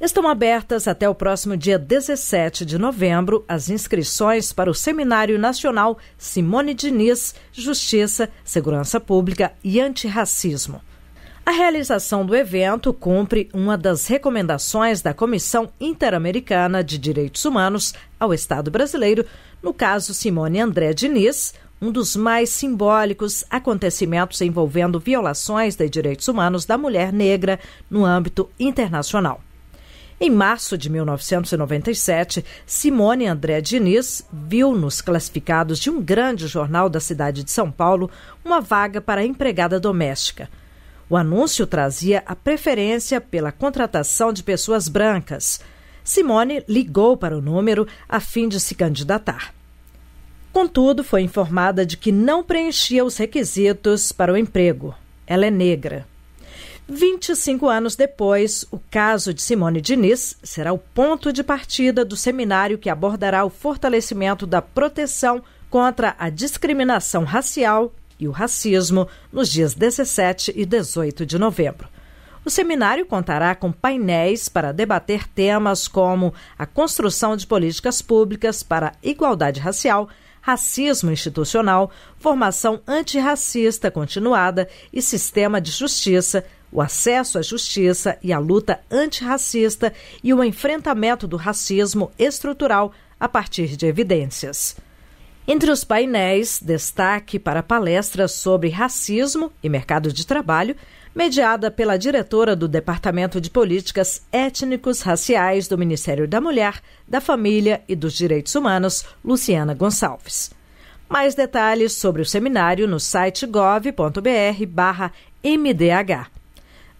Estão abertas até o próximo dia 17 de novembro as inscrições para o Seminário Nacional Simone Diniz Justiça, Segurança Pública e Antirracismo. A realização do evento cumpre uma das recomendações da Comissão Interamericana de Direitos Humanos ao Estado brasileiro, no caso Simone André Diniz, um dos mais simbólicos acontecimentos envolvendo violações de direitos humanos da mulher negra no âmbito internacional. Em março de 1997, Simone André Diniz viu nos classificados de um grande jornal da cidade de São Paulo uma vaga para empregada doméstica. O anúncio trazia a preferência pela contratação de pessoas brancas. Simone ligou para o número a fim de se candidatar. Contudo, foi informada de que não preenchia os requisitos para o emprego. Ela é negra. 25 anos depois, o caso de Simone Diniz será o ponto de partida do seminário que abordará o fortalecimento da proteção contra a discriminação racial e o racismo nos dias 17 e 18 de novembro. O seminário contará com painéis para debater temas como a construção de políticas públicas para igualdade racial, racismo institucional, formação antirracista continuada e sistema de justiça, o acesso à justiça e a luta antirracista e o enfrentamento do racismo estrutural a partir de evidências. Entre os painéis, destaque para palestras sobre racismo e mercado de trabalho, mediada pela diretora do Departamento de Políticas Étnicos Raciais do Ministério da Mulher, da Família e dos Direitos Humanos, Luciana Gonçalves. Mais detalhes sobre o seminário no site gov.br/mdh